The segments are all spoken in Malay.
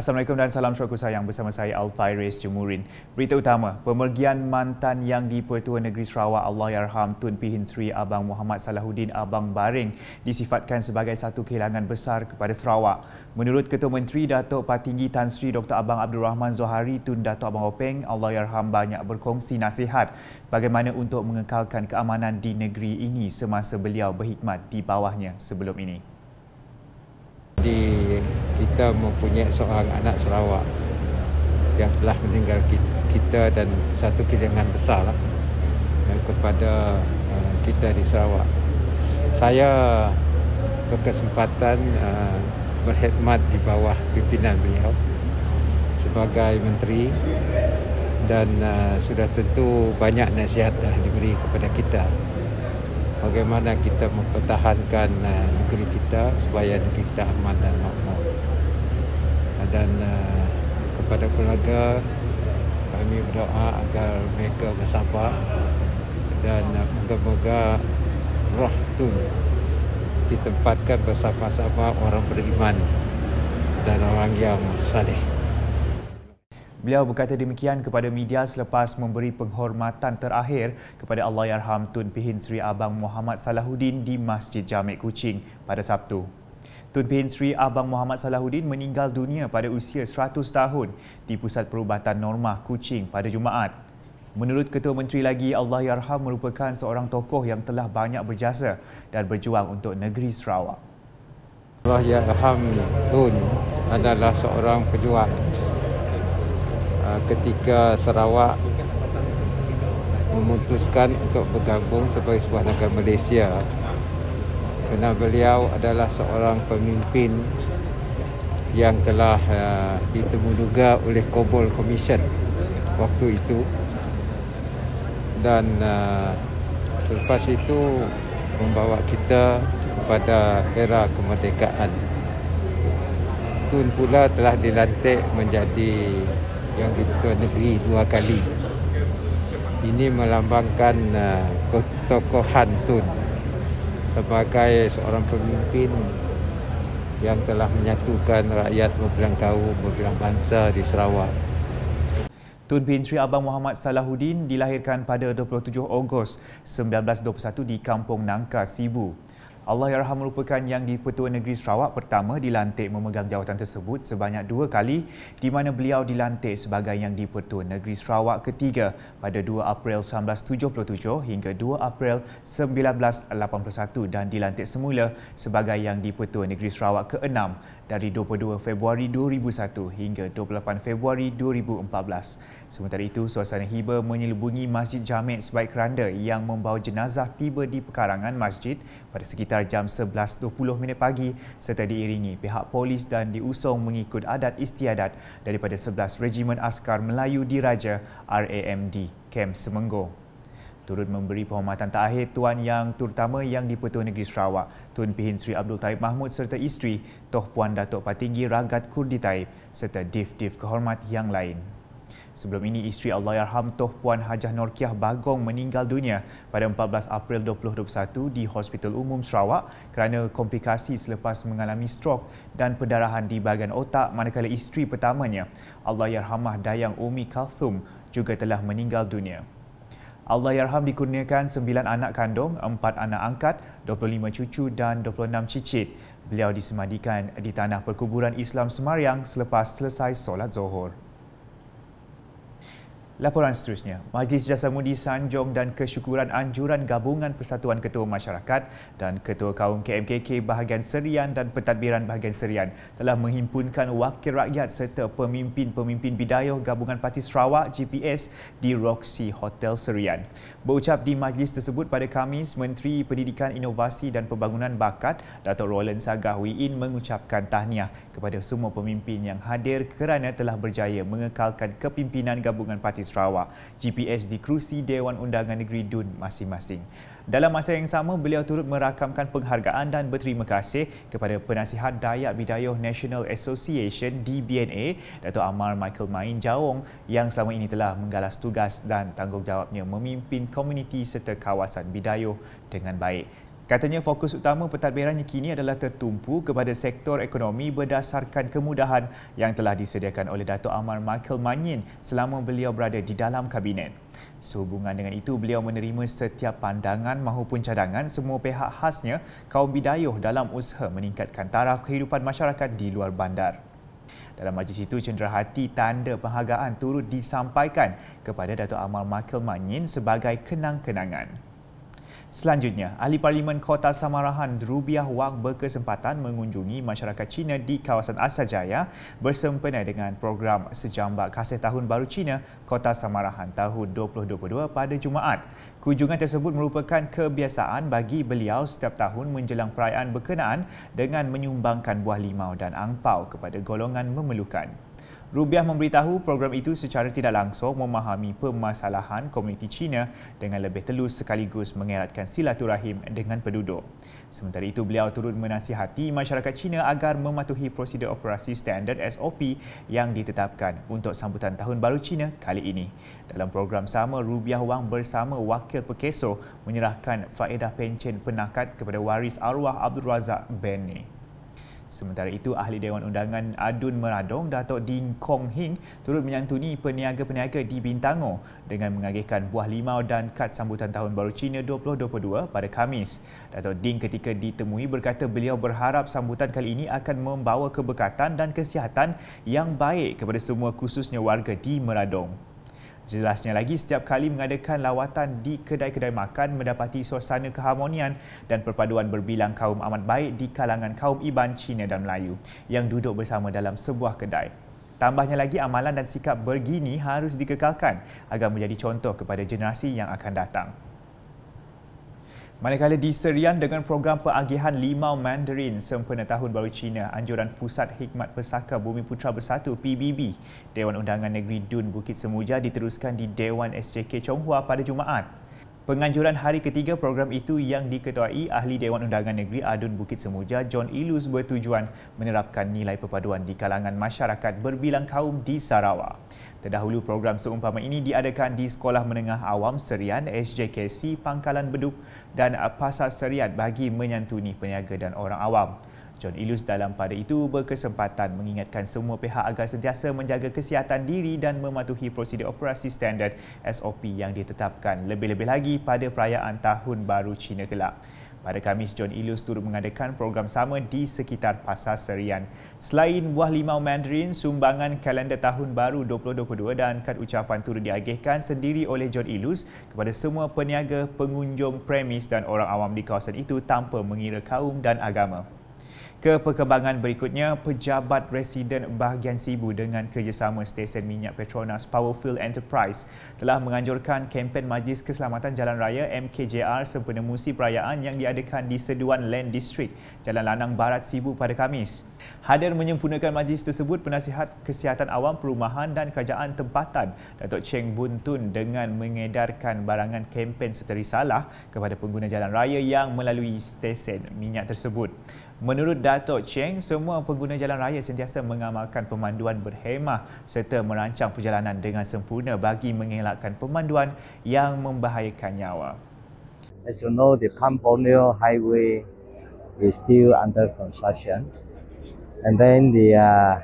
Assalamualaikum dan salam syukur sayang bersama saya Al-Fairiz Jumurin. Berita utama, pemergian mantan yang di Pertua Negeri Sarawak Allah Yarham Tun Pihin Sri Abang Muhammad Salahuddin Abang Baring disifatkan sebagai satu kehilangan besar kepada Sarawak. Menurut Ketua Menteri Datuk Patinggi Tan Sri Dr. Abang Abdul Rahman Zohari Tun Datuk Abang Openg Allah Yarham banyak berkongsi nasihat bagaimana untuk mengekalkan keamanan di negeri ini semasa beliau berkhidmat di bawahnya sebelum ini kita mempunyai seorang anak Sarawak yang telah meninggal kita dan satu kehilangan besar lah kepada eh, kita di Sarawak. Saya berkesempatan eh, berkhidmat di bawah pimpinan beliau sebagai menteri dan eh, sudah tentu banyak nasihat dah diberi kepada kita bagaimana kita mempertahankan negeri kita supaya negeri kita aman dan makmur dan uh, kepada keluarga kami berdoa agar mereka bersabar dan uh, moga-moga roh tu ditempatkan bersama-sama orang beriman dan orang yang saleh. Beliau berkata demikian kepada media selepas memberi penghormatan terakhir kepada Allahyarham Tun Pihin Sri Abang Muhammad Salahuddin di Masjid Jamek Kuching pada Sabtu. Tun Pin Sri Abang Muhammad Salahuddin meninggal dunia pada usia 100 tahun di Pusat Perubatan Norma Kuching pada Jumaat. Menurut Ketua Menteri lagi, Allah Yarham merupakan seorang tokoh yang telah banyak berjasa dan berjuang untuk negeri Sarawak. Allah Yarham Tun adalah seorang pejuang ah, ketika Sarawak memutuskan untuk bergabung sebagai sebuah negara Malaysia kerana beliau adalah seorang pemimpin yang telah uh, ditemuduga oleh Kobol Commission waktu itu dan uh, selepas itu membawa kita kepada era kemerdekaan Tun pula telah dilantik menjadi yang di dipertuan negeri dua kali ini melambangkan uh, ketokohan Tun sebagai seorang pemimpin yang telah menyatukan rakyat berbilang kaum, berbilang bangsa di Sarawak. Tun Bin Sri Abang Muhammad Salahuddin dilahirkan pada 27 Ogos 1921 di Kampung Nangka, Sibu. Allah Yarham merupakan yang di-Pertua Negeri Sarawak pertama dilantik memegang jawatan tersebut sebanyak dua kali di mana beliau dilantik sebagai yang di-Pertua Negeri Sarawak ketiga pada 2 April 1977 hingga 2 April 1981 dan dilantik semula sebagai yang di-Pertua Negeri Sarawak ke dari 22 Februari 2001 hingga 28 Februari 2014. Sementara itu, suasana hiba menyelubungi Masjid Jamek Sebaik Keranda yang membawa jenazah tiba di pekarangan masjid pada sekitar sekitar jam 11.20 minit pagi serta diiringi pihak polis dan diusung mengikut adat istiadat daripada 11 Regimen Askar Melayu Diraja RAMD, Kem Semenggo. Turut memberi penghormatan terakhir Tuan Yang Terutama Yang di-Pertuan Negeri Sarawak, Tun Pihin Sri Abdul Taib Mahmud serta isteri Toh Puan Datuk Patigi Ragat Kurdi Taib serta div-div kehormat yang lain. Sebelum ini, isteri Allahyarham Toh Puan Hajah Norkiah Bagong meninggal dunia pada 14 April 2021 di Hospital Umum Sarawak kerana komplikasi selepas mengalami strok dan pendarahan di bahagian otak manakala isteri pertamanya, Allahyarhamah Dayang Umi Kalthum juga telah meninggal dunia. Allahyarham dikurniakan 9 anak kandung, 4 anak angkat, 25 cucu dan 26 cicit. Beliau disemadikan di tanah perkuburan Islam Semariang selepas selesai solat zuhur. Laporan seterusnya, Majlis Jasa Mudi Sanjong dan Kesyukuran Anjuran Gabungan Persatuan Ketua Masyarakat dan Ketua Kaum KMKK Bahagian Serian dan Pentadbiran Bahagian Serian telah menghimpunkan wakil rakyat serta pemimpin-pemimpin bidayuh Gabungan Parti Sarawak GPS di Roxy Hotel Serian. Berucap di majlis tersebut pada Kamis, Menteri Pendidikan Inovasi dan Pembangunan Bakat Datuk Roland Sagah Wiin mengucapkan tahniah kepada semua pemimpin yang hadir kerana telah berjaya mengekalkan kepimpinan Gabungan Parti Parti Sarawak, GPS di kerusi Dewan Undangan Negeri DUN masing-masing. Dalam masa yang sama, beliau turut merakamkan penghargaan dan berterima kasih kepada penasihat Dayak Bidayuh National Association DBNA, Dato' Amar Michael Main Jawong yang selama ini telah menggalas tugas dan tanggungjawabnya memimpin komuniti serta kawasan Bidayuh dengan baik. Katanya fokus utama pentadbirannya kini adalah tertumpu kepada sektor ekonomi berdasarkan kemudahan yang telah disediakan oleh Datuk Amar Michael Manyin selama beliau berada di dalam kabinet. Sehubungan dengan itu, beliau menerima setiap pandangan maupun cadangan semua pihak khasnya kaum bidayuh dalam usaha meningkatkan taraf kehidupan masyarakat di luar bandar. Dalam majlis itu, cenderahati tanda penghargaan turut disampaikan kepada Datuk Amar Michael Manyin sebagai kenang-kenangan. Selanjutnya, Ahli Parlimen Kota Samarahan Drubiah Wang berkesempatan mengunjungi masyarakat Cina di kawasan Asajaya bersempena dengan program Sejambak Kasih Tahun Baru Cina Kota Samarahan tahun 2022 pada Jumaat. Kunjungan tersebut merupakan kebiasaan bagi beliau setiap tahun menjelang perayaan berkenaan dengan menyumbangkan buah limau dan angpau kepada golongan memerlukan. Rubiah memberitahu program itu secara tidak langsung memahami permasalahan komuniti Cina dengan lebih telus sekaligus mengeratkan silaturahim dengan penduduk. Sementara itu, beliau turut menasihati masyarakat Cina agar mematuhi prosedur operasi standard SOP yang ditetapkan untuk sambutan Tahun Baru Cina kali ini. Dalam program sama, Rubiah Wang bersama Wakil Pekeso menyerahkan faedah pencen penakat kepada waris arwah Abdul Razak Benny. Sementara itu, Ahli Dewan Undangan Adun Meradong, Datuk Ding Kong Hing turut menyantuni peniaga-peniaga di Bintango dengan mengagihkan buah limau dan kad sambutan Tahun Baru Cina 2022 pada Kamis. Datuk Ding ketika ditemui berkata beliau berharap sambutan kali ini akan membawa keberkatan dan kesihatan yang baik kepada semua khususnya warga di Meradong. Jelasnya lagi, setiap kali mengadakan lawatan di kedai-kedai makan mendapati suasana keharmonian dan perpaduan berbilang kaum amat baik di kalangan kaum Iban, Cina dan Melayu yang duduk bersama dalam sebuah kedai. Tambahnya lagi, amalan dan sikap bergini harus dikekalkan agar menjadi contoh kepada generasi yang akan datang. Manakala diserian dengan program peragihan Limau Mandarin sempena Tahun Baru Cina, anjuran Pusat Hikmat Pesaka Bumi Putra Bersatu PBB, Dewan Undangan Negeri Dun Bukit Semuja diteruskan di Dewan SJK Chonghua pada Jumaat penganjuran hari ketiga program itu yang diketuai Ahli Dewan Undangan Negeri Adun Bukit Semuja John Ilus bertujuan menerapkan nilai perpaduan di kalangan masyarakat berbilang kaum di Sarawak. Terdahulu program seumpama ini diadakan di Sekolah Menengah Awam Serian SJKC Pangkalan Beduk dan Pasar Serian bagi menyantuni peniaga dan orang awam. John Ilus dalam pada itu berkesempatan mengingatkan semua pihak agar sentiasa menjaga kesihatan diri dan mematuhi prosedur operasi standard SOP yang ditetapkan lebih-lebih lagi pada perayaan Tahun Baru Cina Gelap. Pada Kamis John Ilus turut mengadakan program sama di sekitar Pasar Serian. Selain buah limau Mandarin, sumbangan kalender Tahun Baru 2022 dan kad ucapan turut diagihkan sendiri oleh John Ilus kepada semua peniaga, pengunjung, premis dan orang awam di kawasan itu tanpa mengira kaum dan agama. Ke perkembangan berikutnya, pejabat resident bahagian Sibu dengan kerjasama stesen minyak Petronas Powerfield Enterprise telah menganjurkan kempen Majlis Keselamatan Jalan Raya MKJR sempena musim perayaan yang diadakan di Seduan Land District, Jalan Lanang Barat Sibu pada Kamis. Hadir menyempurnakan majlis tersebut penasihat kesihatan awam perumahan dan kerajaan tempatan Datuk Cheng Bun Tun dengan mengedarkan barangan kempen serta risalah kepada pengguna jalan raya yang melalui stesen minyak tersebut. Menurut Datuk Cheng, semua pengguna jalan raya sentiasa mengamalkan pemanduan berhemah serta merancang perjalanan dengan sempurna bagi mengelakkan pemanduan yang membahayakan nyawa. As you know, the Pamponio Highway is still under construction and then the uh,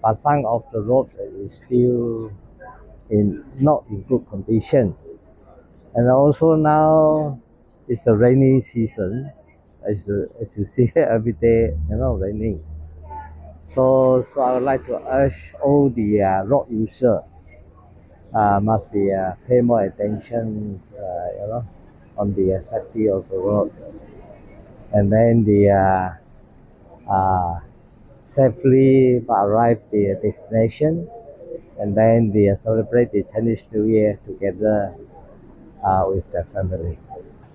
pasang of the road is still in not in good condition. And also now it's the rainy season. as, as you see every day, you know, raining. So, so I would like to urge all the uh, road user uh, must be uh, pay more attention, uh, you know, on the uh, safety of the roads, and then the uh, safely arrive the destination, and then they celebrate the Chinese New Year together with the family.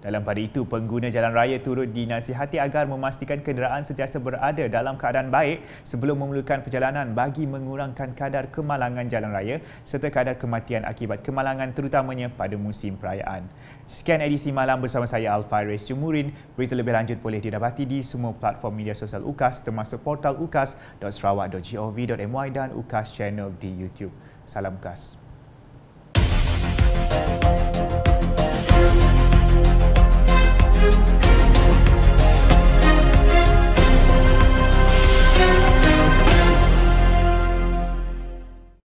Dalam pada itu, pengguna jalan raya turut dinasihati agar memastikan kenderaan sentiasa berada dalam keadaan baik sebelum memulakan perjalanan bagi mengurangkan kadar kemalangan jalan raya serta kadar kematian akibat kemalangan terutamanya pada musim perayaan. Sekian edisi malam bersama saya Alfairis Jumurin. Berita lebih lanjut boleh didapati di semua platform media sosial UKAS termasuk portal ukas.sarawak.gov.my dan UKAS channel di YouTube. Salam UKAS.